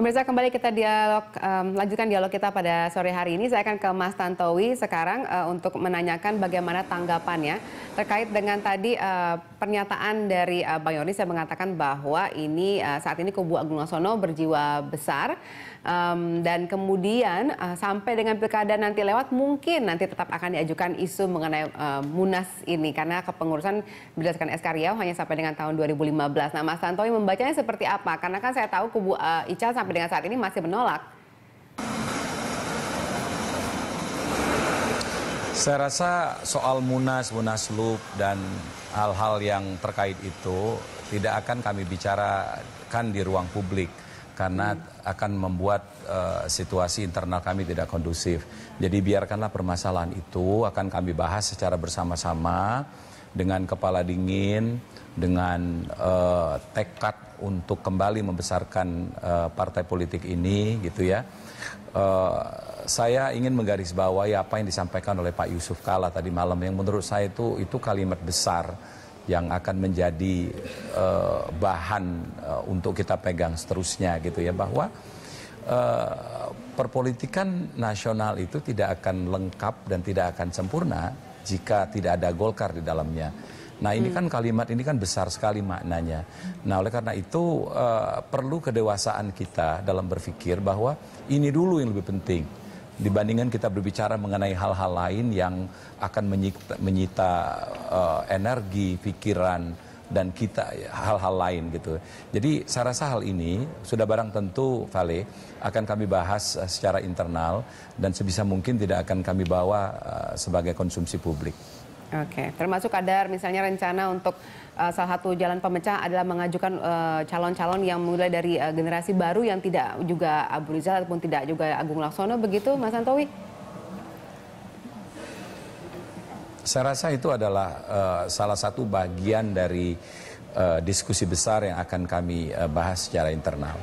Pemirsa kembali kita dialog um, lanjutkan dialog kita pada sore hari ini. Saya akan ke Mas Tantowi sekarang uh, untuk menanyakan bagaimana tanggapannya terkait dengan tadi uh, pernyataan dari uh, Bang Yoris yang mengatakan bahwa ini uh, saat ini kubu Agung Sono berjiwa besar um, dan kemudian uh, sampai dengan pilkada nanti lewat mungkin nanti tetap akan diajukan isu mengenai uh, munas ini karena kepengurusan berdasarkan SK Riau hanya sampai dengan tahun 2015. Nah, Mas Tantowi membacanya seperti apa? Karena kan saya tahu kubu uh, Ical sampai sampai dengan saat ini masih menolak. Saya rasa soal Munas, Munaslup, dan hal-hal yang terkait itu tidak akan kami bicarakan di ruang publik karena hmm. akan membuat uh, situasi internal kami tidak kondusif. Jadi biarkanlah permasalahan itu akan kami bahas secara bersama-sama dengan kepala dingin, dengan uh, tekad untuk kembali membesarkan uh, partai politik ini gitu ya. Uh, saya ingin menggarisbawahi apa yang disampaikan oleh Pak Yusuf Kala tadi malam yang menurut saya itu itu kalimat besar yang akan menjadi uh, bahan uh, untuk kita pegang seterusnya gitu ya bahwa uh, perpolitikan nasional itu tidak akan lengkap dan tidak akan sempurna jika tidak ada Golkar di dalamnya. Nah ini hmm. kan kalimat ini kan besar sekali maknanya. Nah oleh karena itu uh, perlu kedewasaan kita dalam berpikir bahwa ini dulu yang lebih penting dibandingkan kita berbicara mengenai hal-hal lain yang akan menyita, menyita uh, energi, pikiran dan kita hal-hal lain gitu. Jadi saya rasa hal ini sudah barang tentu Vale akan kami bahas eh, secara internal dan sebisa mungkin tidak akan kami bawa eh, sebagai konsumsi publik. Oke, okay. termasuk ada misalnya rencana untuk uh, salah satu jalan pemecah adalah mengajukan eh, calon-calon uh, yang mulai dari uh, generasi baru yang tidak juga Abu Rizal ataupun tidak juga Agung Laksono begitu, Mas Antowi? Saya rasa itu adalah uh, salah satu bagian dari uh, diskusi besar yang akan kami uh, bahas secara internal.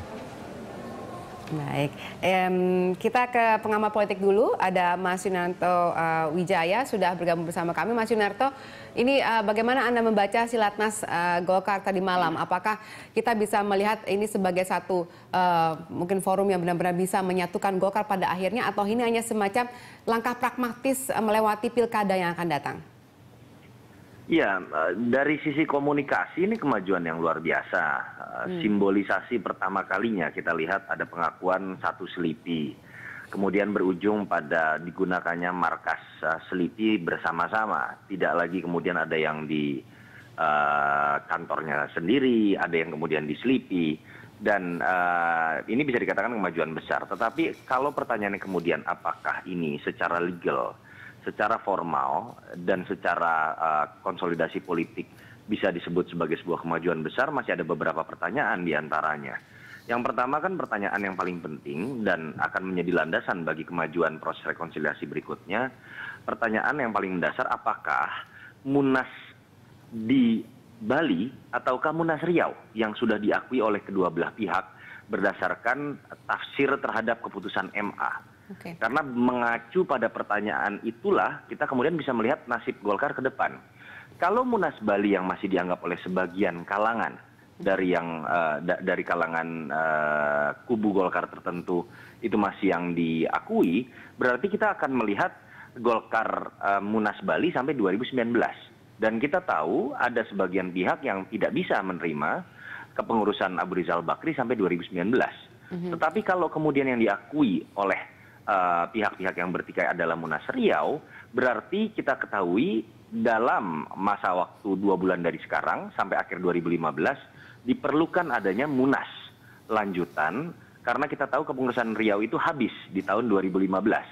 Baik, um, kita ke pengamat politik dulu. Ada Mas Yunarto uh, Wijaya sudah bergabung bersama kami. Mas Yunarto, ini uh, bagaimana anda membaca silatnas uh, Golkar tadi malam? Hmm. Apakah kita bisa melihat ini sebagai satu uh, mungkin forum yang benar-benar bisa menyatukan Golkar pada akhirnya, atau ini hanya semacam langkah pragmatis melewati pilkada yang akan datang? Ya, dari sisi komunikasi ini kemajuan yang luar biasa. Eh, hmm. Simbolisasi pertama kalinya kita lihat ada pengakuan satu selipi. Kemudian berujung pada digunakannya markas eh, selipi bersama-sama. Tidak lagi kemudian ada yang di uh, kantornya sendiri, ada yang kemudian di selipi. Dan uh, ini bisa dikatakan kemajuan besar. Tetapi kalau pertanyaannya kemudian apakah ini secara legal secara formal dan secara uh, konsolidasi politik bisa disebut sebagai sebuah kemajuan besar, masih ada beberapa pertanyaan diantaranya. Yang pertama kan pertanyaan yang paling penting dan akan menjadi landasan bagi kemajuan proses rekonsiliasi berikutnya. Pertanyaan yang paling mendasar apakah Munas di Bali ataukah Munas Riau yang sudah diakui oleh kedua belah pihak berdasarkan tafsir terhadap keputusan MA karena mengacu pada pertanyaan itulah kita kemudian bisa melihat nasib Golkar ke depan. Kalau Munas Bali yang masih dianggap oleh sebagian kalangan dari yang uh, da dari kalangan uh, kubu Golkar tertentu itu masih yang diakui, berarti kita akan melihat Golkar uh, Munas Bali sampai 2019. Dan kita tahu ada sebagian pihak yang tidak bisa menerima kepengurusan Abu Rizal Bakri sampai 2019. Mm -hmm. Tetapi kalau kemudian yang diakui oleh Eh, pihak-pihak yang bertikai adalah Munas Riau, berarti kita ketahui dalam masa waktu dua bulan dari sekarang sampai akhir 2015 diperlukan adanya Munas lanjutan karena kita tahu kepengurusan Riau itu habis di tahun 2015. Ya, nah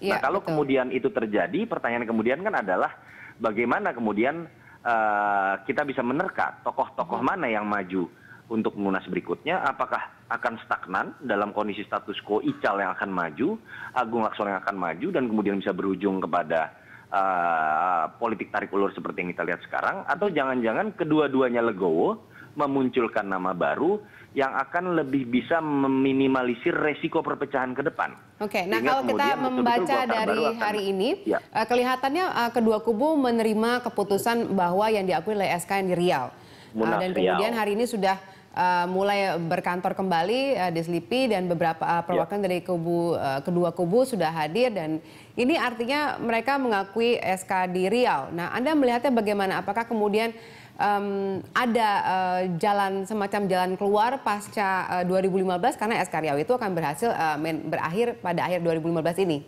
iya, kalau betul. kemudian itu terjadi, pertanyaan kemudian kan adalah bagaimana kemudian uh, kita bisa menerka tokoh-tokoh iya. mana yang maju untuk Munas berikutnya? Apakah akan stagnan dalam kondisi status quo Ical yang akan maju, Agung Laksono yang akan maju dan kemudian bisa berujung kepada uh, politik tarik ulur seperti yang kita lihat sekarang atau jangan-jangan kedua-duanya legowo memunculkan nama baru yang akan lebih bisa meminimalisir resiko perpecahan ke depan. Oke, nah kalau kita membaca dari akan, hari ini, ya. Eh, kelihatannya eh, kedua kubu menerima keputusan bahwa yang diakui oleh SK yang di Riau. Uh, dan kemudian Riau. hari ini sudah uh, mulai berkantor kembali uh, di Slipi dan beberapa uh, perwakilan ya. dari kubu uh, kedua kubu sudah hadir dan ini artinya mereka mengakui SK di Riau. Nah, Anda melihatnya bagaimana? Apakah kemudian um, ada uh, jalan semacam jalan keluar pasca uh, 2015 karena SK Riau itu akan berhasil uh, berakhir pada akhir 2015 ini?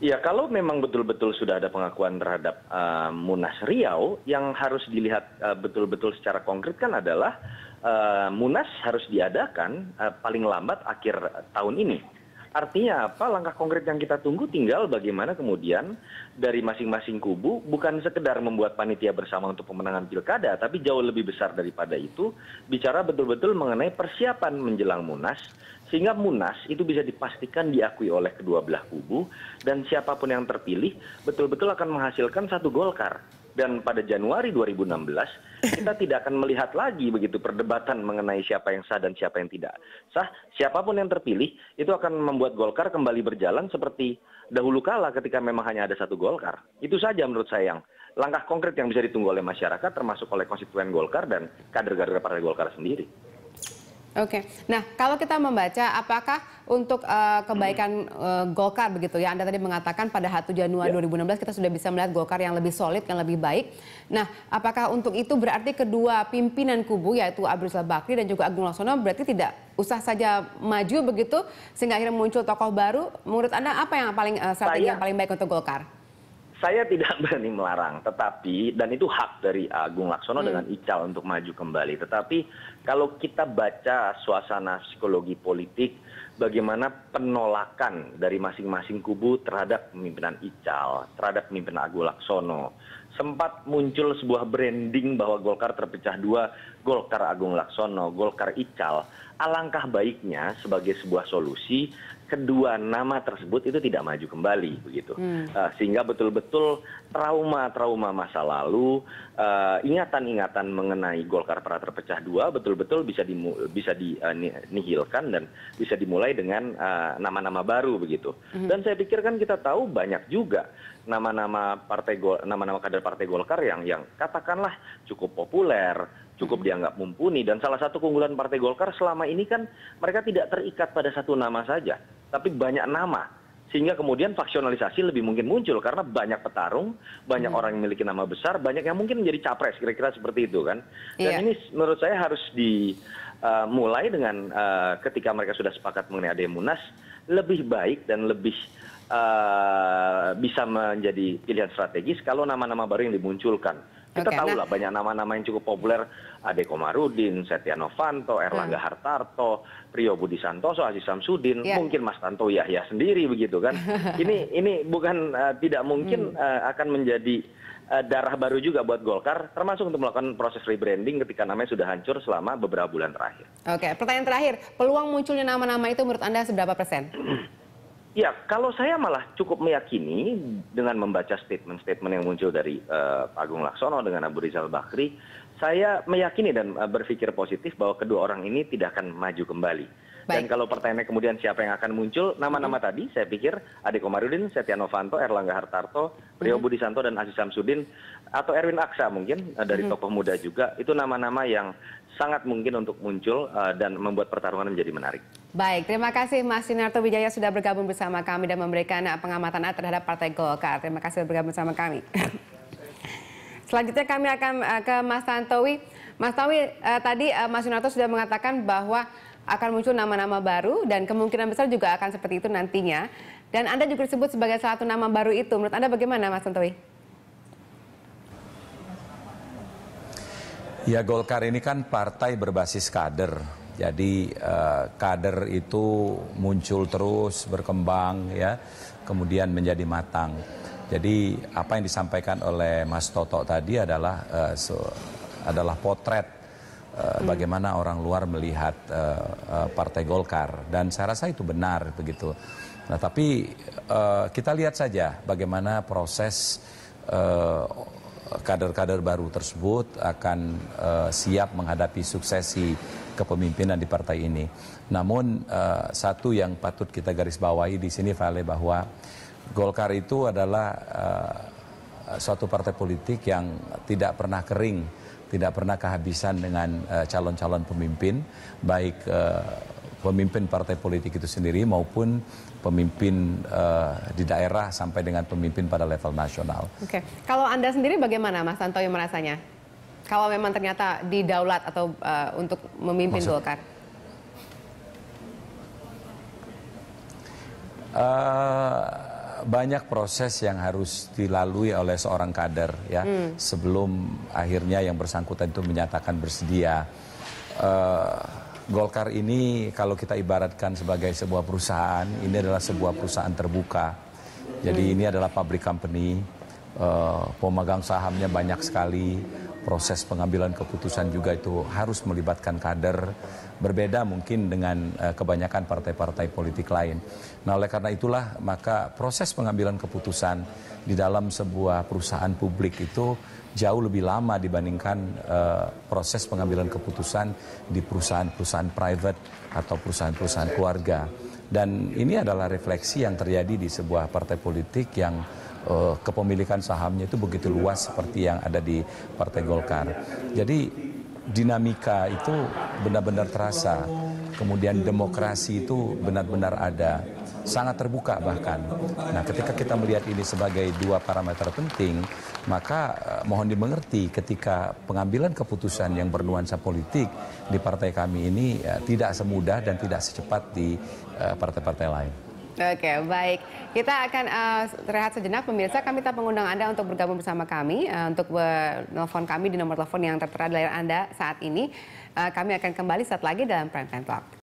ya kalau memang betul betul sudah ada pengakuan terhadap eh, munas riau yang harus dilihat eh, betul betul secara konkret kan adalah eh, munas harus diadakan paling lambat akhir tahun ini Artinya apa? Langkah konkret yang kita tunggu tinggal bagaimana kemudian dari masing-masing kubu bukan sekedar membuat panitia bersama untuk pemenangan pilkada, tapi jauh lebih besar daripada itu bicara betul-betul mengenai persiapan menjelang munas sehingga munas itu bisa dipastikan diakui oleh kedua belah kubu dan siapapun yang terpilih betul-betul akan menghasilkan satu Golkar dan pada Januari 2016 kita tidak akan melihat lagi begitu perdebatan mengenai siapa yang sah dan siapa yang tidak sah. Siapapun yang terpilih itu akan membuat Golkar kembali berjalan seperti dahulu kala ketika memang hanya ada satu Golkar. Itu saja menurut saya yang langkah konkret yang bisa ditunggu oleh masyarakat termasuk oleh konstituen Golkar dan kader-kader Partai Golkar sendiri. Oke, nah kalau kita membaca, apakah untuk uh, kebaikan uh, Golkar begitu ya? Anda tadi mengatakan pada 1 Januari ya. 2016 kita sudah bisa melihat Golkar yang lebih solid, yang lebih baik. Nah, apakah untuk itu berarti kedua pimpinan kubu yaitu Abdul Bakri dan juga Agung Laksono berarti tidak usah saja maju begitu sehingga akhirnya muncul tokoh baru? Menurut Anda apa yang paling uh, strategi yang paling baik untuk Golkar? saya tidak berani melarang, tetapi dan itu hak dari Agung Laksono hmm. dengan Ical untuk maju kembali. Tetapi kalau kita baca suasana psikologi politik, bagaimana penolakan dari masing-masing kubu terhadap pemimpinan Ical, terhadap pemimpin Agung Laksono, sempat muncul sebuah branding bahwa Golkar terpecah dua, Golkar Agung Laksono, Golkar Ical. Alangkah baiknya sebagai sebuah solusi kedua nama tersebut itu tidak maju kembali begitu hmm. uh, sehingga betul-betul trauma-trauma masa lalu uh, ingatan-ingatan mengenai Golkar pernah terpecah dua betul-betul bisa di bisa di uh, dan bisa dimulai dengan nama-nama baru begitu hmm. dan saya pikir kan kita tahu banyak juga nama-nama partai nama-nama kader partai Golkar yang yang katakanlah cukup populer cukup hmm. dianggap mumpuni dan salah satu keunggulan Partai Golkar selama ini kan mereka tidak terikat pada satu nama saja tapi banyak nama sehingga kemudian faksionalisasi lebih mungkin muncul karena banyak petarung, banyak hmm. orang yang memiliki nama besar, banyak yang mungkin menjadi capres kira-kira seperti itu kan. Dan yeah. ini menurut saya harus dimulai eh, uh, dengan uh, ketika mereka sudah sepakat mengenai ada munas lebih baik dan lebih uh, bisa menjadi pilihan strategis kalau nama-nama baru yang dimunculkan kita tahu nah lah banyak nama-nama yang cukup populer, Ade Komarudin, Setia Novanto, Erlangga hmm. Hartarto, Priyo Budi Santoso, Aziz Samsudin, yeah. mungkin Mas Tanto Yahya sendiri begitu kan. ini ini bukan uh, tidak mungkin hmm. uh, akan menjadi uh, darah baru juga buat Golkar, termasuk untuk melakukan proses rebranding ketika namanya sudah hancur selama beberapa bulan terakhir. Oke, okay, pertanyaan terakhir, peluang munculnya nama-nama itu menurut Anda seberapa persen? ya kalau saya malah cukup meyakini dengan membaca statement statement yang muncul dari eh, agung laksono dengan abu rizal bakri saya meyakini dan eh, berpikir positif bahwa kedua orang ini tidak akan maju kembali dan kalau pertanyaannya kemudian siapa yang akan muncul nama-nama mm-hmm. tadi saya pikir Ade Komarudin, Setia Novanto, Erlangga Hartarto, Rio mm-hmm. Budi Santo dan Aziz Samsudin atau Erwin Aksa mungkin eh, dari mhm. tokoh muda juga itu nama-nama yang sangat mungkin untuk muncul eh, dan membuat pertarungan menjadi menarik. Baik, terima kasih Mas Sinarto Wijaya sudah bergabung bersama kami dan memberikan eh, pengamatan terhadap Partai Golkar. Terima kasih sudah bergabung bersama kami. Selanjutnya kami akan ke Mas Tantowi. Mas Tantowi, tadi Mas Sinarto sudah mengatakan bahwa akan muncul nama-nama baru dan kemungkinan besar juga akan seperti itu nantinya. Dan Anda juga disebut sebagai salah satu nama baru itu. Menurut Anda bagaimana Mas Tantowi? Ya Golkar ini kan partai berbasis kader. Jadi eh, kader itu muncul terus, berkembang ya, kemudian menjadi matang. Jadi apa yang disampaikan oleh Mas Toto tadi adalah eh, so, adalah potret eh, hmm. bagaimana orang luar melihat eh, eh, partai Golkar dan saya rasa itu benar begitu. Nah, tapi eh, kita lihat saja bagaimana proses kader-kader baru tersebut akan uh, siap menghadapi suksesi kepemimpinan di partai ini. Namun uh, satu yang patut kita garis bawahi di sini Vale bahwa Golkar itu adalah uh, suatu partai politik yang tidak pernah kering, tidak pernah kehabisan dengan calon-calon uh, pemimpin baik uh, pemimpin partai politik itu sendiri maupun pemimpin uh, di daerah sampai dengan pemimpin pada level nasional. Oke, okay. kalau anda sendiri bagaimana Mas Santoyo merasanya? Kalau memang ternyata di daulat atau uh, untuk memimpin Maksud, Golkar? Uh, banyak proses yang harus dilalui oleh seorang kader ya hmm. sebelum akhirnya yang bersangkutan itu menyatakan bersedia uh, Golkar ini kalau kita ibaratkan sebagai sebuah perusahaan, ini adalah sebuah perusahaan terbuka. Jadi ini adalah pabrik company, uh, pemegang sahamnya banyak sekali, proses pengambilan keputusan juga itu harus melibatkan kader berbeda mungkin dengan eh, kebanyakan partai-partai politik lain. Nah, oleh karena itulah maka proses pengambilan keputusan di dalam sebuah perusahaan publik itu jauh lebih lama dibandingkan uh, proses pengambilan keputusan di perusahaan-perusahaan private atau perusahaan-perusahaan keluarga. Dan ini adalah refleksi yang terjadi di sebuah partai politik yang uh, kepemilikan sahamnya itu begitu luas seperti yang ada di Partai Golkar. Jadi dinamika itu benar-benar terasa. Kemudian demokrasi itu benar-benar ada, sangat terbuka bahkan. Nah, ketika kita melihat ini sebagai dua parameter penting, maka eh, mohon dimengerti ketika pengambilan keputusan yang bernuansa politik di partai kami ini ya, tidak semudah dan tidak secepat di partai-partai uh, lain. Oke, okay, baik. Kita akan uh, rehat sejenak pemirsa. Kami tak mengundang Anda untuk bergabung bersama kami uh, untuk menelpon kami di nomor telepon yang tertera di layar Anda saat ini. Uh, kami akan kembali saat lagi dalam Prime Time Talk.